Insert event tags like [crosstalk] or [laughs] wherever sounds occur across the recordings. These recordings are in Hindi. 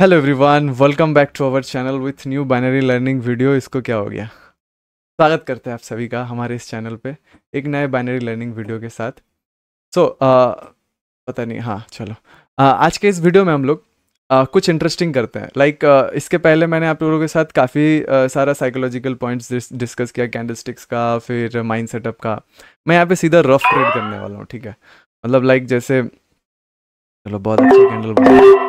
Hello everyone welcome back to our channel with new binary learning video इसको क्या हो गया स्वागत करते हैं आप सभी का हमारे इस चैनल पे एक नए बाइनरी लर्निंग वीडियो के साथ सो so, uh, पता नहीं हाँ चलो uh, आज के इस वीडियो में हम लोग uh, कुछ इंटरेस्टिंग करते हैं लाइक like, uh, इसके पहले मैंने आप लोगों के साथ काफ़ी uh, सारा साइकोलॉजिकल पॉइंट्स डिस्कस किया कैंडलस्टिक्स का फिर माइंड सेटअप का मैं यहाँ पे सीधा रफ ट्रेड करने वाला हूँ ठीक है मतलब लाइक like, जैसे चलो बहुत अच्छा कैंडल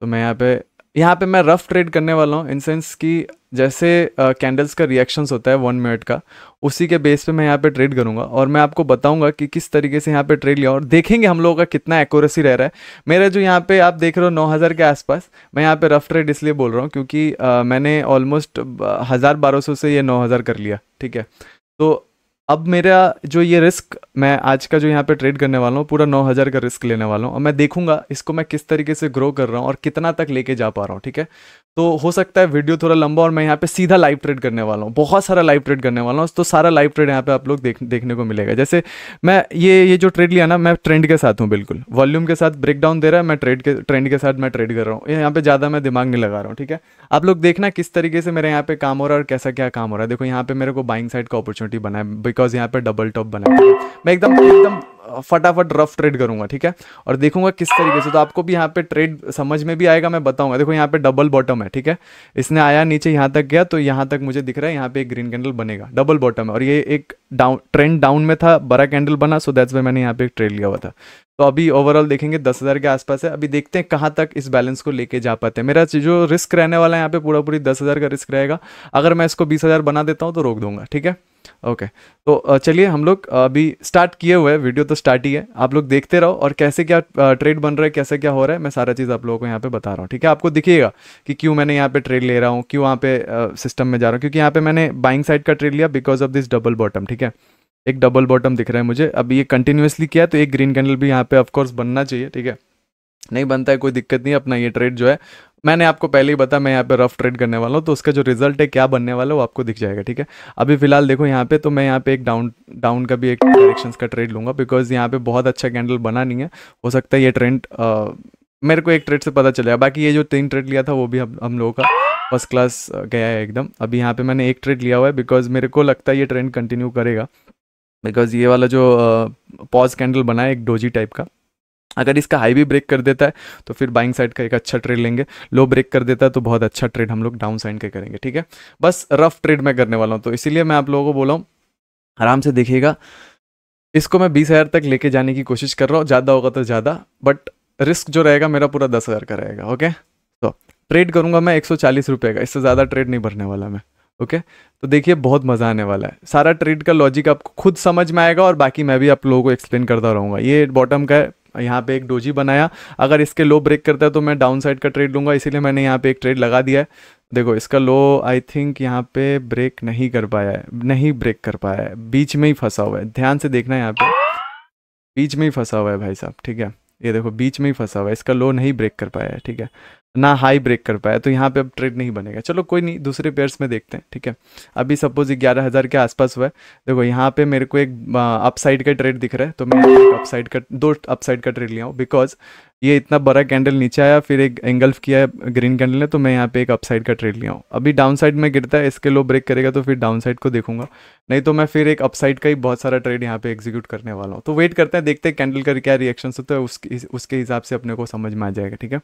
तो मैं यहाँ पे यहाँ पे मैं रफ ट्रेड करने वाला हूँ इन सेंस कि जैसे कैंडल्स uh, का रिएक्शंस होता है वन मिनट का उसी के बेस पे मैं यहाँ पे ट्रेड करूँगा और मैं आपको बताऊँगा कि किस तरीके से यहाँ पे ट्रेड लिया और देखेंगे हम लोगों का कितना एक्यूरेसी रह रहा है मेरा जो यहाँ पे आप देख रहे हो नौ हज़ार के आसपास मैं यहाँ पर रफ ट्रेड इसलिए बोल रहा हूँ क्योंकि uh, मैंने ऑलमोस्ट हज़ार बारह सौ से ये नौ हज़ार कर लिया ठीक है तो अब मेरा जो ये रिस्क मैं आज का जो यहाँ पे ट्रेड करने वाला हूँ पूरा नौ हज़ार का रिस्क लेने वाला हूँ और मैं देखूंगा इसको मैं किस तरीके से ग्रो कर रहा हूँ और कितना तक लेके जा पा रहा हूँ ठीक है तो हो सकता है वीडियो थोड़ा लंबा और मैं यहाँ पे सीधा लाइव ट्रेड करने वाला हूँ बहुत सारा लाइव ट्रेड करने वाला हूँ तो सारा लाइव ट्रेड यहाँ पे आप लोग देख देखने को मिलेगा जैसे मैं ये ये जो ट्रेड लिया ना मैं ट्रेंड के साथ हूँ बिल्कुल वॉल्यूम के साथ ब्रेक डाउन दे रहा है मैं ट्रेड के ट्रेंड के साथ मैं ट्रेड कर रहा हूँ यहाँ पे ज़्यादा मैं दिमाग नहीं लगा रहा हूँ ठीक है आप लोग देखना किस तरीके से मेरे यहाँ पे काम हो रहा है और कैसा क्या काम हो रहा है देखो यहाँ पे मेरे को बाइंग साइड का अपॉर्चुनिटी बना है बिकॉज यहाँ पे डबल टॉप बना है मैं एकदम एकदम फटाफट रफ ट्रेड करूंगा ठीक है और देखूंगा किस तरीके से तो आपको भी यहाँ पे ट्रेड समझ में भी आएगा मैं बताऊंगा देखो यहाँ पे डबल बॉटम है ठीक है इसने आया नीचे यहाँ तक गया तो यहाँ तक मुझे दिख रहा है यहाँ पे एक ग्रीन कैंडल बनेगा डबल बॉटम है और ये एक डाउन ट्रेंड डाउन में था बड़ा कैंडल बना सो दैट्स वाई मैंने यहाँ पे एक ट्रेड लिया हुआ था तो अभी ओवरऑल देखेंगे दस हज़ार के आसपास है अभी देखते हैं कहाँ तक इस बैलेंस को लेके जा पाते हैं मेरा जो रिस्क रहने वाला है यहाँ पे पूरा पूरी दस हज़ार का रिस्क रहेगा अगर मैं इसको बीस हज़ार बना देता हूँ तो रोक दूंगा ठीक है ओके तो चलिए हम लोग अभी स्टार्ट किए हुए हैं वीडियो तो स्टार्ट ही है आप लोग देखते रहो और कैसे क्या ट्रेड बन रहा है कैसे क्या हो रहा है मैं सारा चीज़ आप लोगों को यहाँ पे बता रहा हूँ ठीक है आपको दिखिएगा कि क्यों मैंने यहाँ पे ट्रेड ले रहा हूँ क्यों वहाँ पे सिस्टम में जा रहा हूँ क्योंकि यहाँ पे मैंने बाइंग साइड का ट्रेड लिया because of this double bottom ठीक है एक डबल बॉटम दिख रहा है मुझे अब ये कंटिन्यूसली किया तो एक ग्रीन कैंडल भी यहाँ पे ऑफकोर्स बनना चाहिए ठीक है नहीं बनता है कोई दिक्कत नहीं अपना ये ट्रेड जो है मैंने आपको पहले ही बताया मैं यहाँ पे रफ ट्रेड करने वाला हूँ तो उसका जो रिजल्ट है क्या बनने वाला है वो आपको दिख जाएगा ठीक है अभी फिलहाल देखो यहाँ पे तो मैं यहाँ पे एक डाउन डाउन का भी एक डायरेक्शन का ट्रेड लूँगा बिकॉज यहाँ पे बहुत अच्छा कैंडल बना नहीं है हो सकता है ये ट्रेंड आ, मेरे को एक ट्रेड से पता चलेगा बाकी ये जो तीन ट्रेड लिया था वो भी हम हम लोगों का फर्स्ट क्लास गया है एकदम अभी यहाँ पे मैंने एक ट्रेड लिया हुआ है बिकॉज मेरे को लगता है ये ट्रेंड कंटिन्यू करेगा बिकॉज ये वाला जो पॉज कैंडल बना है एक डोजी टाइप का अगर इसका हाई भी ब्रेक कर देता है तो फिर बाइंग साइड का एक अच्छा ट्रेड लेंगे लो ब्रेक कर देता है तो बहुत अच्छा ट्रेड हम लोग डाउन साइड का करेंगे ठीक है बस रफ ट्रेड मैं करने वाला हूँ तो इसीलिए मैं आप लोगों को बोला हूँ आराम से देखिएगा इसको मैं बीस हज़ार तक लेके जाने की कोशिश कर रहा हूँ ज़्यादा होगा तो ज़्यादा बट रिस्क जो रहेगा मेरा पूरा दस हज़ार का रहेगा ओके तो ट्रेड करूँगा मैं एक सौ चालीस रुपये का इससे ज़्यादा ट्रेड नहीं भरने वाला मैं ओके तो देखिए बहुत मज़ा आने वाला है सारा ट्रेड का लॉजिक आपको खुद समझ में आएगा और बाकी मैं भी आप लोगों को एक्सप्लेन करता रहूँगा ये बॉटम का है यहाँ पे एक डोजी बनाया अगर इसके लो ब्रेक करता है तो मैं डाउन साइड का ट्रेड लूंगा इसीलिए मैंने यहाँ पे एक ट्रेड लगा दिया है देखो इसका लो आई थिंक यहाँ पे ब्रेक नहीं कर पाया है नहीं ब्रेक कर पाया है बीच में ही फंसा हुआ है ध्यान से देखना यहाँ पे बीच में ही फंसा हुआ है भाई साहब ठीक है ये देखो बीच में ही फंसा हुआ है इसका लो नहीं ब्रेक कर पाया है ठीक है ना हाई ब्रेक कर पाया तो यहाँ पे अब ट्रेड नहीं बनेगा चलो कोई नहीं दूसरे पेयर्स में देखते हैं ठीक है अभी सपोज ग्यारह हज़ार के आसपास हुआ है देखो यहाँ पे मेरे को एक अपसाइड का ट्रेड दिख रहा है तो मैं अपसाइड का दो अपसाइड का ट्रेड लिया हूँ बिकॉज ये इतना बड़ा कैंडल नीचे आया फिर एक एंगल्फ किया ग्रीन कैंडल ने तो मैं यहाँ पे एक अपसाइड का ट्रेड लिया हूँ अभी डाउन साइड में गिरता है इसके लो ब्रेक करेगा तो फिर डाउन साइड को देखूंगा नहीं तो मैं फिर एक अपसाइड का ही बहुत सारा ट्रेड यहाँ पे एग्जीक्यूट करने वाला हूँ तो वेट करते हैं देखते हैं कैंडल का क्या रिएक्शन होता है उसके हिसाब से अपने को समझ में आ जाएगा ठीक है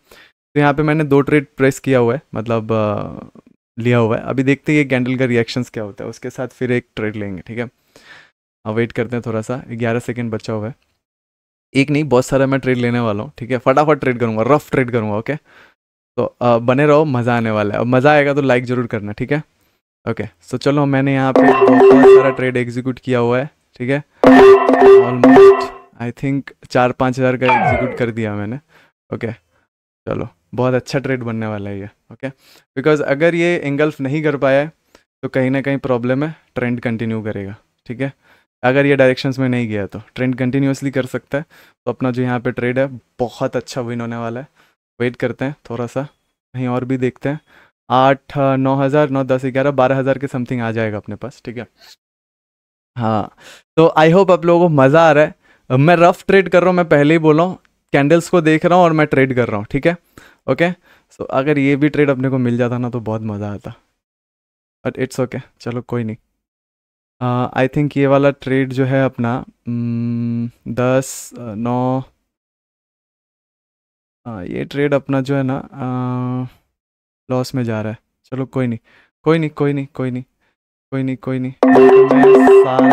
तो यहाँ पर मैंने दो ट्रेड प्रेस किया हुआ है मतलब लिया हुआ है अभी देखते हैं ये कैंडल का रिएक्शंस क्या होता है उसके साथ फिर एक ट्रेड लेंगे ठीक है वेट हाँ, करते हैं थोड़ा सा ग्यारह सेकेंड बचा हुआ है एक नहीं बहुत सारा मैं ट्रेड लेने वाला हूँ ठीक है फटाफट ट्रेड करूँगा रफ ट्रेड करूँगा ओके तो आ, बने रहो मज़ा आने वाला है अब मज़ा आएगा तो लाइक ज़रूर करना ठीक है ओके सो चलो मैंने यहाँ पे बहुत सारा ट्रेड एग्जीक्यूट किया हुआ है ठीक है ऑलमोस्ट आई थिंक चार पाँच हज़ार का एग्जीक्यूट कर दिया मैंने ओके चलो बहुत अच्छा ट्रेड बनने वाला है ये ओके बिकॉज अगर ये एंगल्फ नहीं कर पाया है तो कहीं ना कहीं प्रॉब्लम है ट्रेंड कंटिन्यू करेगा ठीक है अगर ये डायरेक्शंस में नहीं गया तो ट्रेंड कंटिन्यूसली कर सकता है तो अपना जो यहाँ पे ट्रेड है बहुत अच्छा विन होने वाला है वेट करते हैं थोड़ा सा कहीं और भी देखते हैं आठ नौ हज़ार नौ दस ग्यारह बारह हज़ार के समथिंग आ जाएगा अपने पास ठीक है हाँ तो आई होप आप लोगों को मज़ा आ रहा है मैं रफ ट्रेड कर रहा हूँ मैं पहले ही बोला हूँ कैंडल्स को देख रहा हूँ और मैं ट्रेड कर रहा हूँ ठीक है ओके सो अगर ये भी ट्रेड अपने को मिल जाता ना तो बहुत मज़ा आता बट इट्स ओके चलो कोई नहीं आई uh, थिंक ये वाला ट्रेड जो है अपना mm, दस uh, नौ uh, ये ट्रेड अपना जो है ना लॉस में जा रहा है चलो कोई नहीं कोई नहीं कोई नहीं कोई नहीं कोई नहीं कोई नहीं सारा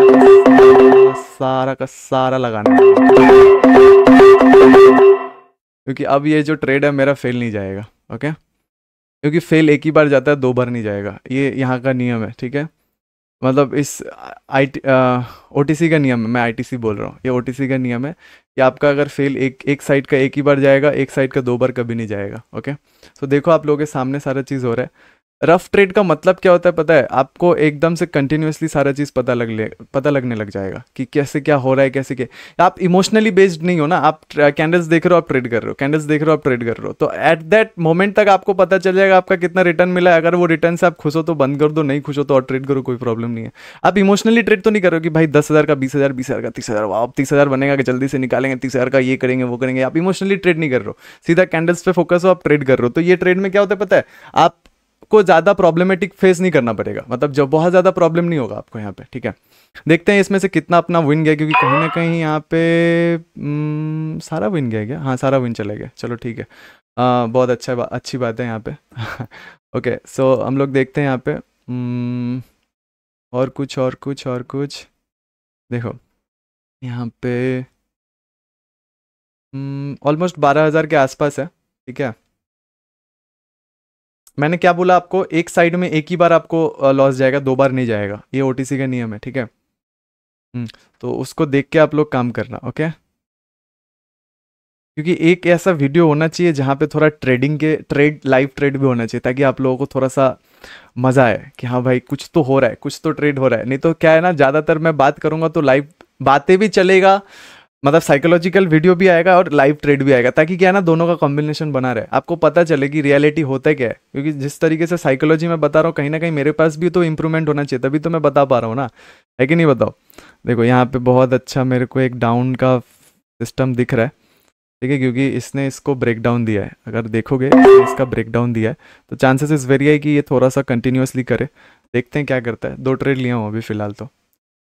सारा का सारा लगाना क्योंकि अब ये जो ट्रेड है मेरा फेल नहीं जाएगा ओके क्योंकि फेल एक ही बार जाता है दो बार नहीं जाएगा ये यहाँ का नियम है ठीक है मतलब इस आई ओ का नियम है मैं आई बोल रहा हूँ ये ओ का नियम है कि आपका अगर फेल एक एक साइड का एक ही बार जाएगा एक साइड का दो बार कभी नहीं जाएगा ओके सो देखो आप लोगों के सामने सारा चीज़ हो रहा है रफ ट्रेड का मतलब क्या होता है पता है आपको एकदम से कंटिन्यूसली सारा चीज़ पता लग ले पता लगने लग जाएगा कि कैसे क्या हो रहा है कैसे क्या आप इमोशनली बेस्ड नहीं हो ना आप कैंडल्स देख रहे हो आप ट्रेड कर रहे हो कैंडल्स देख रहे हो आप ट्रेड कर रहे हो तो एट दैट मोमेंट तक आपको पता चल जाएगा आपका कितना रिटर्न मिला है अगर वो रिटर्न से आप खुश हो तो बंद कर दो नहीं खुश हो तो और ट्रेड करो कोई प्रॉब्लम नहीं है आप इमोशनली ट्रेड तो नहीं करो कि भाई दस हज़ार का बीस हज़ार बीस हज़ार का तीस हज़ार आप तीस हज़ार बनेगा कि जल्दी से निकालेंगे तीस हज़ार का ये करेंगे वो करेंगे आप इमोशनली ट्रेड नहीं कर रहे हो सीधा कैंडल्स पे फोकस हो आप ट्रेड कर रहे हो तो ये ट्रेड में क्या होता है पता है आप आपको ज़्यादा प्रॉब्लमेटिक फेस नहीं करना पड़ेगा मतलब जब बहुत ज़्यादा प्रॉब्लम नहीं होगा आपको यहाँ पे ठीक है देखते हैं इसमें से कितना अपना विन गया क्योंकि कहीं ना कहीं यहाँ पे हम्म, सारा विन गया क्या हाँ सारा विन चले गया चलो ठीक है आ, बहुत अच्छा बा, अच्छी बात है यहाँ पे ओके [laughs] सो so, हम लोग देखते हैं यहाँ पे हम्म, और कुछ और कुछ और कुछ देखो यहाँ पे ऑलमोस्ट हम्म, बारह हज़ार के आसपास है ठीक है मैंने क्या बोला आपको एक साइड में एक ही बार आपको लॉस जाएगा दो बार नहीं जाएगा ये ओ का नियम है ठीक है हम्म, तो उसको देख के आप लोग काम करना ओके क्योंकि एक ऐसा वीडियो होना चाहिए जहाँ पे थोड़ा ट्रेडिंग के ट्रेड लाइव ट्रेड भी होना चाहिए ताकि आप लोगों को थोड़ा सा मज़ा आए कि हाँ भाई कुछ तो हो रहा है कुछ तो ट्रेड हो रहा है नहीं तो क्या है ना ज़्यादातर मैं बात करूँगा तो लाइव बातें भी चलेगा मतलब साइकोलॉजिकल वीडियो भी आएगा और लाइव ट्रेड भी आएगा ताकि क्या ना दोनों का कॉम्बिनेशन बना रहे आपको पता चले कि रियलिटी होता क्या है क्योंकि जिस तरीके से साइकोलॉजी में बता रहा हूँ कहीं ना कहीं मेरे पास भी तो इंप्रूवमेंट होना चाहिए तभी तो मैं बता पा रहा हूँ ना है कि नहीं बताओ देखो यहाँ पे बहुत अच्छा मेरे को एक डाउन का सिस्टम दिख रहा है ठीक है क्योंकि इसने इसको ब्रेक डाउन दिया है अगर देखोगे इसका ब्रेक डाउन दिया है तो चांसेस इस वेरी है कि ये थोड़ा सा कंटिन्यूसली करे देखते हैं क्या करता है दो ट्रेड लिया हूँ अभी फिलहाल तो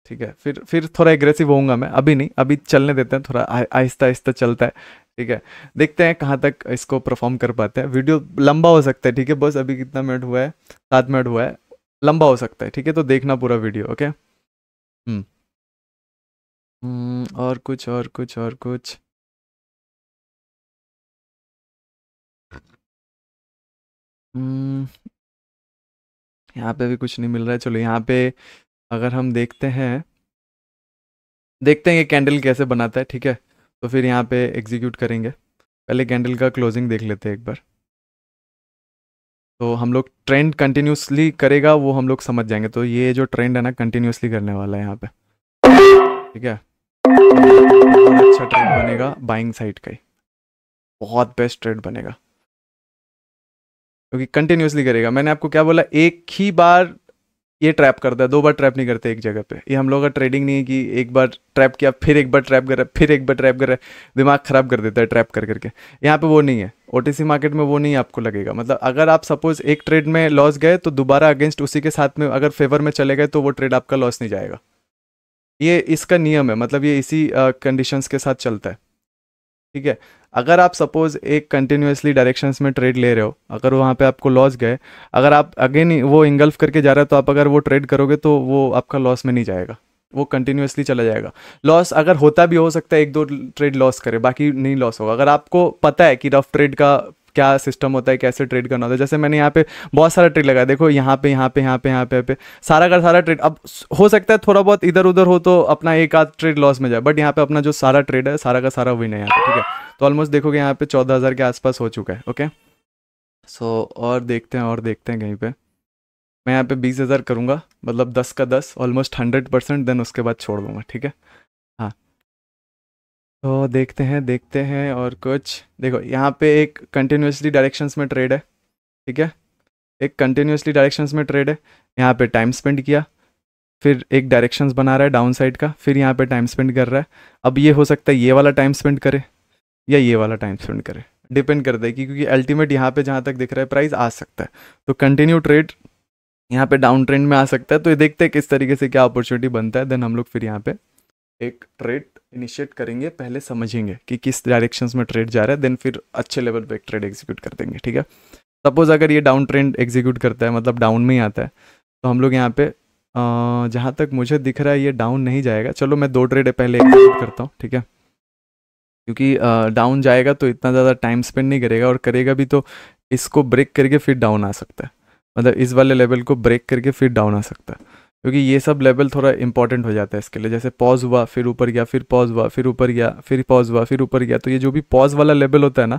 ठीक है फिर फिर थोड़ा एग्रेसिव होऊंगा मैं अभी नहीं अभी चलने देते हैं थोड़ा आहिस्ता आहिस्ता चलता है ठीक है देखते हैं कहाँ तक इसको परफॉर्म कर पाते हैं वीडियो लंबा हो सकता है ठीक है बस अभी कितना मिनट हुआ है सात मिनट हुआ है लंबा हो सकता है ठीक है तो देखना पूरा वीडियो ओके हम्म, हम्म और कुछ और कुछ और कुछ हम्म, यहाँ पे भी कुछ नहीं मिल रहा है चलो यहाँ पे अगर हम देखते हैं देखते हैं ये कैंडल कैसे बनाता है ठीक है तो फिर यहाँ पे एग्जीक्यूट करेंगे पहले कैंडल का क्लोजिंग देख लेते हैं एक बार तो हम लोग ट्रेंड कंटिन्यूसली करेगा वो हम लोग समझ जाएंगे तो ये जो ट्रेंड है ना कंटिन्यूसली करने वाला है यहाँ पे ठीक है अच्छा ट्रेड बनेगा बाइंग साइड का ही बहुत बेस्ट ट्रेड बनेगा क्योंकि कंटिन्यूसली करेगा मैंने आपको क्या बोला एक ही बार ये ट्रैप करता है दो बार ट्रैप नहीं करते एक जगह पे ये हम लोग का ट्रेडिंग नहीं है कि एक बार ट्रैप किया फिर एक बार ट्रैप कर रहा है फिर एक बार ट्रैप कर रहा है दिमाग ख़राब कर देता है ट्रैप कर करके यहाँ पे वो नहीं है ओ मार्केट में वो नहीं आपको लगेगा मतलब अगर आप सपोज़ एक ट्रेड में लॉस गए तो दोबारा अगेंस्ट उसी के साथ में अगर फेवर में चले गए तो वो ट्रेड आपका लॉस नहीं जाएगा ये इसका नियम है मतलब ये इसी कंडीशंस के साथ चलता है ठीक है अगर आप सपोज एक कंटिन्यूसली डायरेक्शंस में ट्रेड ले रहे हो अगर वहाँ पे आपको लॉस गए अगर आप अगेन वो इंगल्फ करके जा रहे हो तो आप अगर वो ट्रेड करोगे तो वो आपका लॉस में नहीं जाएगा वो कंटिन्यूसली चला जाएगा लॉस अगर होता भी हो सकता है एक दो ट्रेड लॉस करे बाकी नहीं लॉस होगा अगर आपको पता है कि रफ ट्रेड का क्या सिस्टम होता है कैसे ट्रेड करना होता है जैसे मैंने यहाँ पे बहुत सारा ट्रेड लगाया देखो यहाँ पे यहाँ पे यहाँ पे यहाँ पे यहाँ पे सारा का सारा ट्रेड अब हो सकता है थोड़ा बहुत इधर उधर हो तो अपना एक आध ट्रेड लॉस में जाए बट यहाँ पे अपना जो सारा ट्रेड है सारा का सारा विन है यहाँ पे ठीक है तो ऑलमोस्ट देखोगे यहाँ पे चौदह हज़ार के आसपास हो चुका है ओके सो और देखते हैं और देखते हैं कहीं पर मैं यहाँ पे बीस हज़ार करूँगा मतलब दस का दस ऑलमोस्ट हंड्रेड परसेंट देन उसके बाद छोड़ दूँगा ठीक है तो देखते हैं देखते हैं और कुछ देखो यहाँ पे एक कंटिन्यूसली डायरेक्शंस में ट्रेड है ठीक है एक कंटिन्यूसली डायरेक्शंस में ट्रेड है यहाँ पे टाइम स्पेंड किया फिर एक डायरेक्शंस बना रहा है डाउन साइड का फिर यहाँ पे टाइम स्पेंड कर रहा है अब ये हो सकता है ये वाला टाइम स्पेंड करे या ये वाला टाइम स्पेंड करे डिपेंड करता है कि क्योंकि अल्टीमेट यहाँ पे जहाँ तक दिख रहा है प्राइस आ सकता है तो कंटिन्यू ट्रेड यहाँ पे डाउन ट्रेंड में आ सकता है तो ये देखते हैं किस तरीके से क्या अपॉर्चुनिटी बनता है देन हम लोग फिर यहाँ पे एक ट्रेड इनिशिएट करेंगे पहले समझेंगे कि किस डायरेक्शन में ट्रेड जा रहा है देन फिर अच्छे लेवल पर ट्रेड एग्जीक्यूट कर देंगे ठीक है सपोज अगर ये डाउन ट्रेंड एग्जीक्यूट करता है मतलब डाउन में ही आता है तो हम लोग यहाँ पे जहाँ तक मुझे दिख रहा है ये डाउन नहीं जाएगा चलो मैं दो ट्रेड पहले एग्जीक्यूट करता हूँ ठीक है क्योंकि डाउन जाएगा तो इतना ज़्यादा टाइम स्पेंड नहीं करेगा और करेगा भी तो इसको ब्रेक करके फिर डाउन आ सकता है मतलब इस वाले लेवल को ब्रेक करके फिर डाउन आ सकता है क्योंकि ये सब लेवल थोड़ा इंपॉर्टेंट हो जाता है इसके लिए जैसे पॉज हुआ फिर ऊपर गया फिर पॉज हुआ फिर ऊपर गया फिर पॉज हुआ फिर ऊपर गया तो ये जो भी पॉज वाला लेवल होता है ना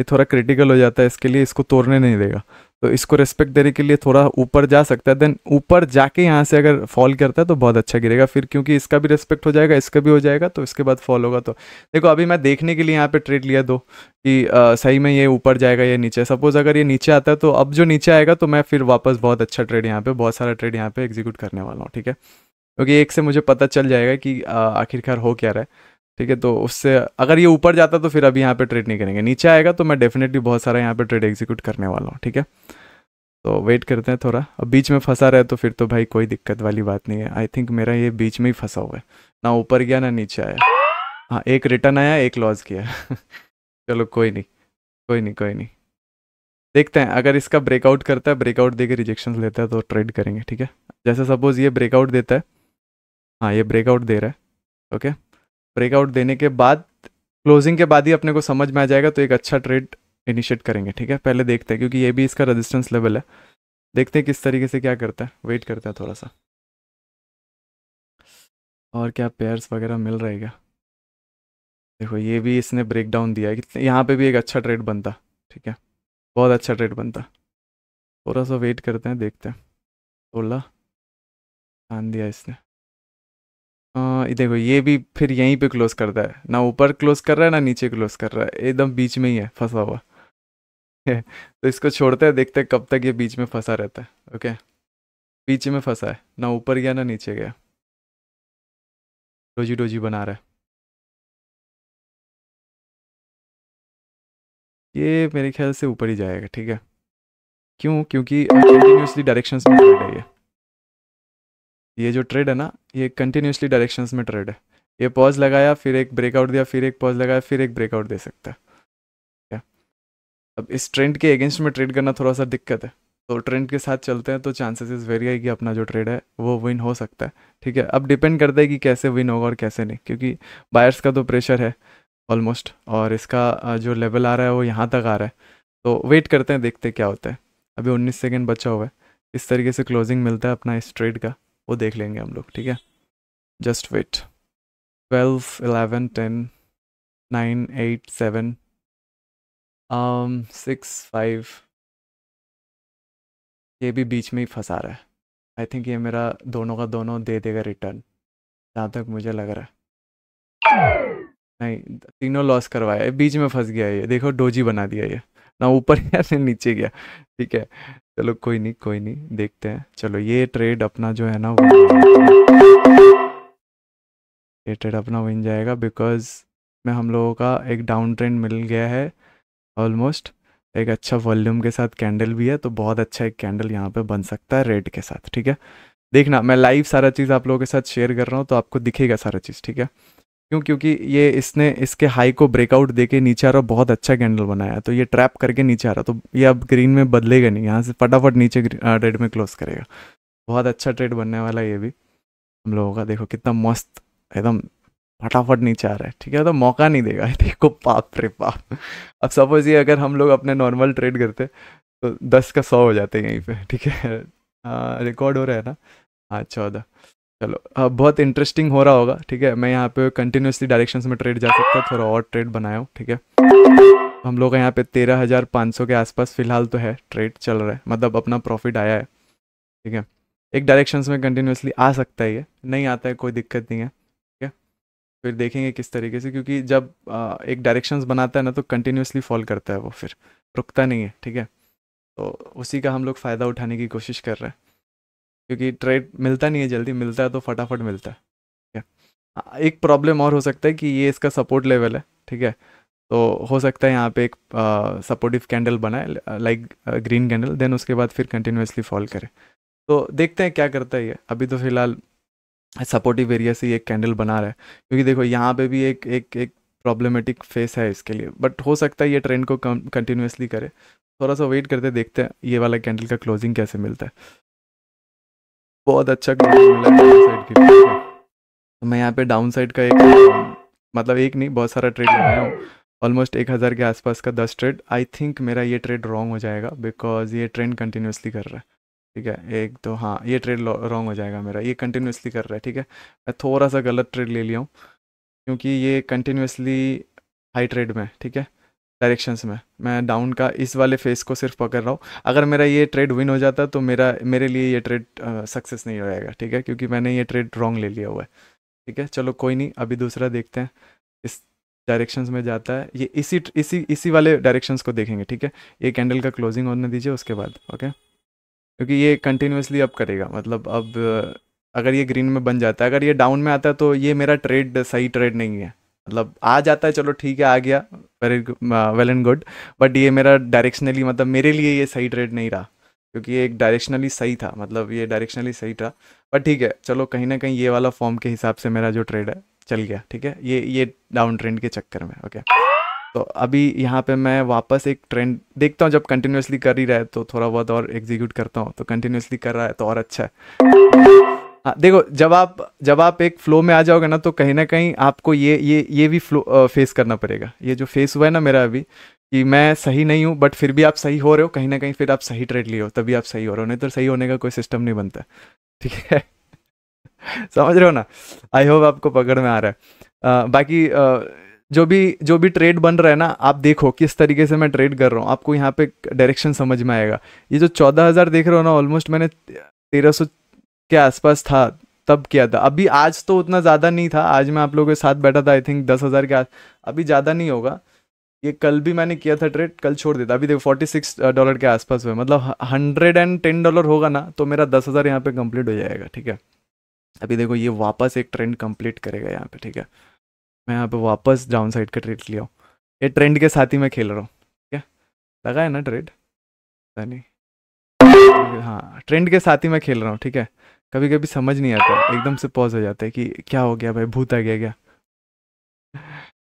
ये थोड़ा क्रिटिकल हो जाता है इसके लिए इसको तोड़ने नहीं देगा तो इसको रेस्पेक्ट देने के लिए थोड़ा ऊपर जा सकता है देन ऊपर जाके यहाँ से अगर फॉल करता है तो बहुत अच्छा गिरेगा फिर क्योंकि इसका भी रेस्पेक्ट हो जाएगा इसका भी हो जाएगा तो इसके बाद फॉल होगा तो देखो अभी मैं देखने के लिए यहाँ पे ट्रेड लिया दो कि आ, सही में ये ऊपर जाएगा या नीचे सपोज अगर ये नीचे आता है तो अब जो नीचे आएगा तो मैं फिर वापस बहुत अच्छा ट्रेड यहाँ पर बहुत सारा ट्रेड यहाँ पर एग्जीक्यूट करने वाला हूँ ठीक है क्योंकि एक से मुझे पता चल जाएगा कि आखिरकार हो क्या रहा है ठीक है तो उससे अगर ये ऊपर जाता तो फिर अभी यहाँ पे ट्रेड नहीं करेंगे नीचे आएगा तो मैं डेफिनेटली बहुत सारा यहाँ पे ट्रेड एग्जीक्यूट करने वाला हूँ ठीक है तो वेट करते हैं थोड़ा अब बीच में फंसा रहे तो फिर तो भाई कोई दिक्कत वाली बात नहीं है आई थिंक मेरा ये बीच में ही फंसा हुआ है ना ऊपर गया ना नीचे आया हाँ एक रिटर्न आया एक लॉस किया [laughs] चलो कोई नहीं कोई नहीं कोई नहीं देखते हैं अगर इसका ब्रेकआउट करता है ब्रेकआउट देकर रिजेक्शन लेता है तो ट्रेड करेंगे ठीक है जैसे सपोज ये ब्रेकआउट देता है हाँ ये ब्रेकआउट दे रहा है ओके okay? ब्रेकआउट देने के बाद क्लोजिंग के बाद ही अपने को समझ में आ जाएगा तो एक अच्छा ट्रेड इनिशिएट करेंगे ठीक है पहले देखते हैं क्योंकि ये भी इसका रेजिस्टेंस लेवल है देखते हैं किस तरीके से क्या करता है वेट करता है थोड़ा सा और क्या पेयर्स वगैरह मिल रहेगा देखो ये भी इसने ब्रेक डाउन दिया है यहाँ पर भी एक अच्छा ट्रेड बनता ठीक है बहुत अच्छा ट्रेड बनता थोड़ा सा वेट करते हैं देखते हैं ओला आन दिया इसने हाँ, देखो ये भी फिर यहीं पे क्लोज करता है ना ऊपर क्लोज कर रहा है ना नीचे क्लोज कर रहा है एकदम बीच में ही है फंसा हुआ [laughs] तो इसको छोड़ते हैं देखते हैं कब तक ये बीच में फंसा रहता है ओके बीच में फंसा है ना ऊपर गया ना नीचे गया डोजी डोजी बना रहा है ये मेरे ख्याल से ऊपर ही जाएगा ठीक है क्यों क्योंकि कंटिन्यूसली में चल रही है ये जो ट्रेड है ना ये कंटिन्यूसली डायरेक्शन में ट्रेड है ये पॉज लगाया फिर एक ब्रेकआउट दिया फिर एक पॉज लगाया फिर एक ब्रेकआउट दे सकता है क्या अब इस ट्रेंड के अगेंस्ट में ट्रेड करना थोड़ा सा दिक्कत है तो ट्रेंड के साथ चलते हैं तो चांसेस इज़ वेरी आई कि अपना जो ट्रेड है वो विन हो सकता है ठीक है अब डिपेंड करता है कि कैसे विन होगा और कैसे नहीं क्योंकि बायर्स का तो प्रेशर है ऑलमोस्ट और इसका जो लेवल आ रहा है वो यहाँ तक आ रहा है तो वेट करते हैं देखते हैं क्या होता है अभी उन्नीस सेकेंड बचा हुआ है इस तरीके से क्लोजिंग मिलता है अपना इस ट्रेड का वो देख लेंगे हम लोग ठीक है just wait twelve eleven ten nine eight seven six five ये भी बीच में ही फंसा रहा है आई थिंक ये मेरा दोनों का दोनों दे देगा रिटर्न जहाँ तक मुझे लग रहा है नहीं तीनों लॉस करवाया बीच में फंस गया ये देखो डोजी बना दिया ये ना ऊपर गया ना नीचे गया ठीक है चलो कोई नहीं कोई नहीं देखते हैं चलो ये ट्रेड अपना जो है ना वो ये ट्रेड अपना विन जाएगा बिकॉज में हम लोगों का एक डाउन ट्रेंड मिल गया है ऑलमोस्ट एक अच्छा वॉल्यूम के साथ कैंडल भी है तो बहुत अच्छा एक कैंडल यहाँ पे बन सकता है रेड के साथ ठीक है देखना मैं लाइव सारा चीज़ आप लोगों के साथ शेयर कर रहा हूँ तो आपको दिखेगा सारा चीज़ ठीक है क्यों क्योंकि ये इसने इसके हाई को ब्रेकआउट देके नीचे आ रहा बहुत अच्छा कैंडल बनाया तो ये ट्रैप करके नीचे आ रहा तो ये अब ग्रीन में बदलेगा नहीं यहाँ से फटाफट नीचे रेड में क्लोज करेगा बहुत अच्छा ट्रेड बनने वाला ये भी हम लोगों का देखो कितना मस्त एकदम फटाफट नीचे आ रहा है ठीक है तो मौका नहीं देगा [laughs] देखो पाप रे पाप अब सपोज ये अगर हम लोग अपने नॉर्मल ट्रेड करते तो दस का सौ हो जाते यहीं पे ठीक है रिकॉर्ड [laughs] हो रहा है ना हाँ चौदह चलो अब बहुत इंटरेस्टिंग हो रहा होगा ठीक है मैं यहाँ पे कंटिन्यूसली डायरेक्शंस में ट्रेड जा सकता हूँ थोड़ा और ट्रेड बनाया हूँ ठीक है हम लोग का यहाँ पे तेरह हज़ार पाँच सौ के आसपास फिलहाल तो है ट्रेड चल रहा है मतलब अपना प्रॉफिट आया है ठीक है एक डायरेक्शंस में कंटिन्यूसली आ सकता है ये नहीं आता है कोई दिक्कत नहीं है ठीक है फिर देखेंगे किस तरीके से क्योंकि जब एक डायरेक्शन बनाता है ना तो कंटिन्यूसली फॉल करता है वो फिर रुकता नहीं है ठीक है तो उसी का हम लोग फ़ायदा उठाने की कोशिश कर रहे हैं क्योंकि ट्रेड मिलता नहीं है जल्दी मिलता है तो फटाफट मिलता है ठीक है हाँ, एक प्रॉब्लम और हो सकता है कि ये इसका सपोर्ट लेवल है ठीक है तो हो सकता है यहाँ पे एक सपोर्टिव कैंडल बनाए लाइक ग्रीन कैंडल देन उसके बाद फिर कंटिन्यूसली फॉल करे तो देखते हैं क्या करता है ये अभी तो फिलहाल सपोर्टिव एरिया से एक कैंडल बना रहा है क्योंकि देखो यहाँ पे भी एक एक एक प्रॉब्लमेटिक फेस है इसके लिए बट हो सकता है ये ट्रेंड को कंटिन्यूसली करे थोड़ा सा वेट करते देखते हैं ये वाला कैंडल का क्लोजिंग कैसे मिलता है बहुत अच्छा के लिए तो मैं यहाँ पे डाउन साइड का एक मतलब एक नहीं बहुत सारा ट्रेड लगाया हूँ ऑलमोस्ट एक हज़ार के आसपास का दस ट्रेड आई थिंक मेरा ये ट्रेड रॉन्ग हो जाएगा बिकॉज ये ट्रेंड कंटिन्यूसली कर रहा है ठीक है एक तो हाँ ये ट्रेड रॉन्ग हो जाएगा मेरा ये कंटिन्यूसली कर रहा है ठीक है मैं थोड़ा सा गलत ट्रेड ले लिया हूँ क्योंकि ये कंटिन्यूसली हाई ट्रेड में ठीक है डायरेक्शंस में मैं डाउन का इस वाले फेस को सिर्फ पकड़ रहा हूँ अगर मेरा ये ट्रेड विन हो जाता तो मेरा मेरे लिए ये ट्रेड सक्सेस नहीं हो जाएगा ठीक है क्योंकि मैंने ये ट्रेड रॉन्ग ले लिया हुआ है ठीक है चलो कोई नहीं अभी दूसरा देखते हैं इस डायरेक्शंस में जाता है ये इसी इसी इसी वाले डायरेक्शंस को देखेंगे ठीक है ये कैंडल का क्लोजिंग होने दीजिए उसके बाद ओके क्योंकि ये कंटिन्यूसली अप करेगा मतलब अब अगर ये ग्रीन में बन जाता है अगर ये डाउन में आता है तो ये मेरा ट्रेड सही ट्रेड नहीं है मतलब आ जाता है चलो ठीक है आ गया very well and good but ये मेरा डायरेक्शनली मतलब मेरे लिए ये सही ट्रेड नहीं रहा क्योंकि ये एक डायरेक्शनली सही था मतलब ये डायरेक्शनली सही था बट ठीक है चलो कहीं ना कहीं ये वाला फॉर्म के हिसाब से मेरा जो ट्रेड है चल गया ठीक है ये ये डाउन ट्रेंड के चक्कर में ओके तो अभी यहाँ पे मैं वापस एक ट्रेंड देखता हूँ जब कंटिन्यूसली कर ही रहा है तो थोड़ा बहुत और एग्जीक्यूट करता हूँ तो कंटिन्यूसली कर रहा है तो और अच्छा है हाँ देखो जब आप जब आप एक फ्लो में आ जाओगे ना तो कहीं ना कहीं आपको ये ये ये भी फ्लो फेस करना पड़ेगा ये जो फेस हुआ है ना मेरा अभी कि मैं सही नहीं हूँ बट फिर भी आप सही हो रहे हो कहीं ना कहीं फिर आप सही ट्रेड लिए हो तभी आप सही हो रहे हो नहीं तो सही होने का कोई सिस्टम नहीं बनता ठीक है [laughs] समझ रहे हो ना आई होप आपको पकड़ में आ रहा है आ, बाकी आ, जो भी जो भी ट्रेड बन रहा है ना आप देखो किस तरीके से मैं ट्रेड कर रहा हूँ आपको यहाँ पे डायरेक्शन समझ में आएगा ये जो चौदह हज़ार देख रहे हो ना ऑलमोस्ट मैंने तेरह सौ के आसपास था तब किया था अभी आज तो उतना ज़्यादा नहीं था आज मैं आप लोगों के साथ बैठा था आई थिंक दस हज़ार के आस अभी ज़्यादा नहीं होगा ये कल भी मैंने किया था ट्रेड कल छोड़ देता अभी देखो फोर्टी सिक्स डॉलर के आसपास हुए मतलब हंड्रेड एंड टेन डॉलर होगा ना तो मेरा दस हज़ार यहाँ पर कंप्लीट हो जाएगा ठीक है अभी देखो ये वापस एक ट्रेंड कंप्लीट करेगा यहाँ पे ठीक है मैं यहाँ पे वापस डाउन साइड का ट्रेड लिया हूँ ये ट्रेंड के साथ ही मैं खेल रहा हूँ ठीक है लगा है ना ट्रेड नहीं हाँ ट्रेंड के साथ ही मैं खेल रहा हूँ ठीक है कभी कभी समझ नहीं आता एकदम से पॉज हो जाता है कि क्या हो गया भाई भूत आ गया क्या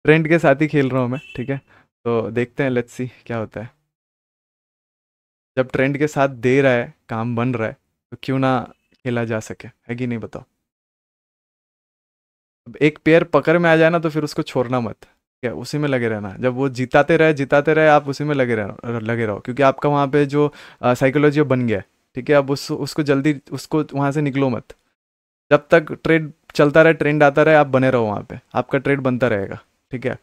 ट्रेंड के साथ ही खेल रहा हूँ मैं ठीक है तो देखते हैं लेट्स सी क्या होता है जब ट्रेंड के साथ दे रहा है काम बन रहा है तो क्यों ना खेला जा सके है कि नहीं बताओ अब एक पेयर पकड़ में आ जाए ना तो फिर उसको छोड़ना मत ठीक है उसी में लगे रहना जब वो जिताते रहे जिताते रहे आप उसी में लगे रहो लगे रहो क्योंकि आपका वहाँ पे जो साइकोलॉजी बन गया है ठीक है अब उस उसको जल्दी उसको वहाँ से निकलो मत जब तक ट्रेड चलता रहे ट्रेंड आता रहे आप बने रहो वहाँ पे आपका ट्रेड बनता रहेगा ठीक है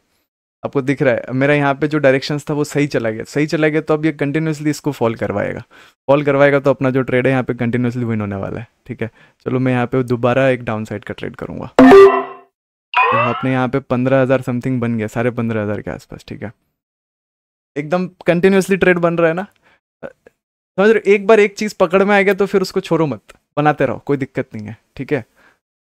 आपको दिख रहा है मेरा यहाँ पे जो डायरेक्शंस था वो सही चला गया सही चला गया तो अब ये कंटिन्यूसली इसको फॉल करवाएगा फॉल करवाएगा तो अपना जो ट्रेड है यहाँ पे कंटिन्यूसली विन होने वाला है ठीक है चलो मैं यहाँ पे दोबारा एक डाउन साइड का ट्रेड करूँगा तो अपने यहाँ पे पंद्रह हज़ार समथिंग बन गया साढ़े पंद्रह हज़ार के आसपास ठीक है एकदम कंटिन्यूसली ट्रेड बन रहा है ना समझ रहे एक बार एक चीज पकड़ में आ गया तो फिर उसको छोड़ो मत बनाते रहो कोई दिक्कत नहीं है ठीक है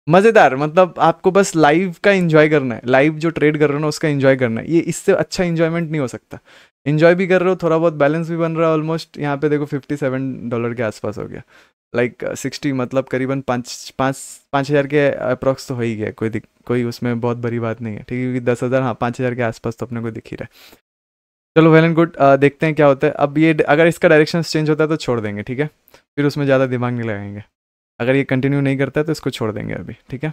मजेदार मतलब आपको बस लाइव का इंजॉय करना है लाइव जो ट्रेड कर रहे हो ना उसका इंजॉय करना है ये इससे अच्छा इंजॉयमेंट नहीं हो सकता इंजॉय भी कर रहे हो थोड़ा बहुत बैलेंस भी बन रहा है ऑलमोस्ट यहाँ पे देखो फिफ्टी सेवन डॉलर के आसपास हो गया लाइक like, सिक्सटी uh, मतलब करीबन पाँच पाँच पाँच हज़ार के अप्रॉक्स तो हो ही गया कोई कोई उसमें बहुत बड़ी बात नहीं है ठीक है क्योंकि दस हज़ार हाँ पाँच हज़ार के आसपास तो अपने को दिख ही रहा है चलो वेल एंड गुड देखते हैं क्या होता है अब ये अगर इसका डायरेक्शन चेंज होता है तो छोड़ देंगे ठीक है फिर उसमें ज़्यादा दिमाग नहीं लगाएंगे अगर ये कंटिन्यू नहीं करता है तो इसको छोड़ देंगे अभी ठीक है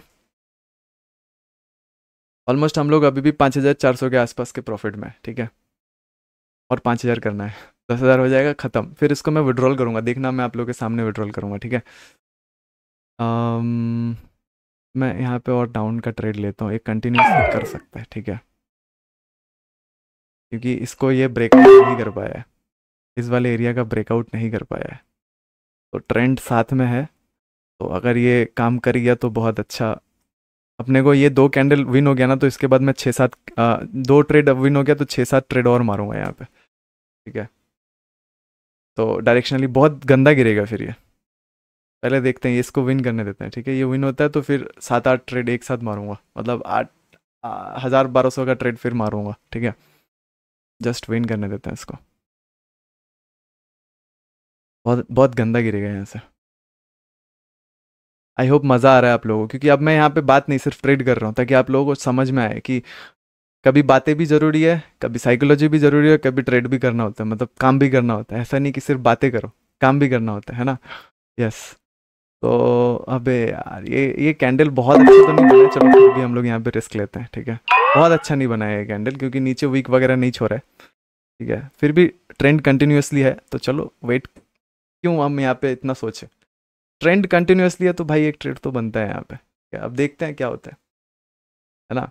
ऑलमोस्ट हम लोग अभी भी पाँच हज़ार चार सौ के आसपास के प्रॉफिट में ठीक है और पाँच हज़ार करना है दस हज़ार हो जाएगा ख़त्म फिर इसको मैं विड्रॉल करूँगा देखना मैं आप लोग के सामने विड्रॉल करूँगा ठीक है um, मैं यहाँ पे और डाउन का ट्रेड लेता हूँ एक कंटिन्यू कर सकता है ठीक है क्योंकि इसको ये ब्रेकआउट नहीं कर पाया है इस वाले एरिया का ब्रेकआउट नहीं कर पाया है तो ट्रेंड साथ में है तो अगर ये काम कर गया तो बहुत अच्छा अपने को ये दो कैंडल विन हो गया ना तो इसके बाद मैं छः सात दो ट्रेड विन हो गया तो छः सात ट्रेड और मारूंगा यहाँ पे ठीक है तो डायरेक्शनली बहुत गंदा गिरेगा फिर ये पहले देखते हैं ये इसको विन करने देते हैं ठीक है ये विन होता है तो फिर सात आठ ट्रेड एक साथ मारूंगा मतलब आठ हज़ार बारह सौ का ट्रेड फिर मारूंगा ठीक है जस्ट विन करने देते हैं इसको बहुत बहुत गंदा गिरेगा यहाँ से आई होप मज़ा आ रहा है आप लोगों को क्योंकि अब मैं यहाँ पे बात नहीं सिर्फ ट्रेड कर रहा हूँ ताकि आप लोगों को समझ में आए कि कभी बातें भी ज़रूरी है कभी साइकोलॉजी भी ज़रूरी है कभी ट्रेड भी करना होता है मतलब काम भी करना होता है ऐसा नहीं कि सिर्फ बातें करो काम भी करना होता है ना यस तो अबे यार ये ये कैंडल बहुत अच्छा तो नहीं चलो फिर भी हम लोग यहाँ पे रिस्क लेते हैं ठीक है बहुत अच्छा नहीं बनाया है कैंडल क्योंकि नीचे वीक वगैरह नहीं छोड़ा है ठीक है फिर भी ट्रेंड कंटिन्यूसली है तो चलो वेट क्यों हम यहाँ पे इतना सोचे ट्रेंड कंटिन्यूसली है तो भाई एक ट्रेड तो बनता है यहाँ पे अब देखते हैं क्या होता है है ना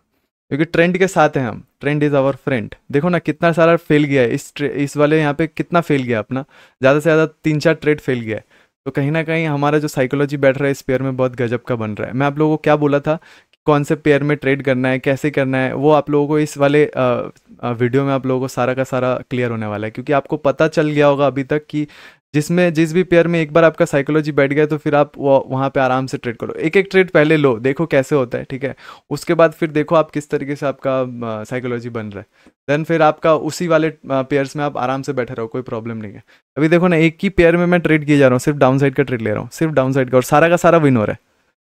क्योंकि ट्रेंड के साथ हैं हम ट्रेंड इज़ आवर फ्रेंड देखो ना कितना सारा फेल गया है इस इस वाले यहाँ पे कितना फेल गया अपना ज़्यादा से ज़्यादा तीन चार ट्रेड फेल गया है तो कहीं ना कहीं हमारा जो साइकोलॉजी बैठ रहा है इस पेयर में बहुत गजब का बन रहा है मैं आप लोगों को क्या बोला था कौन से पेयर में ट्रेड करना है कैसे करना है वो आप लोगों को इस वाले वीडियो में आप लोगों को सारा का सारा क्लियर होने वाला है क्योंकि आपको पता चल गया होगा अभी तक कि जिसमें जिस भी पेयर में एक बार आपका साइकोलॉजी बैठ गया तो फिर आप वो वहाँ पे आराम से ट्रेड करो एक एक ट्रेड पहले लो देखो कैसे होता है ठीक है उसके बाद फिर देखो आप किस तरीके से आपका साइकोलॉजी बन रहा है देन फिर आपका उसी वाले पेयर्स में आप आराम से बैठे रहो कोई प्रॉब्लम नहीं है अभी देखो ना एक ही पेयर में मैं ट्रेड किए जा रहा हूँ सिर्फ डाउन साइड का ट्रेड ले रहा हूँ सिर्फ डाउन साइड का और सारा का सारा विन हो रहा है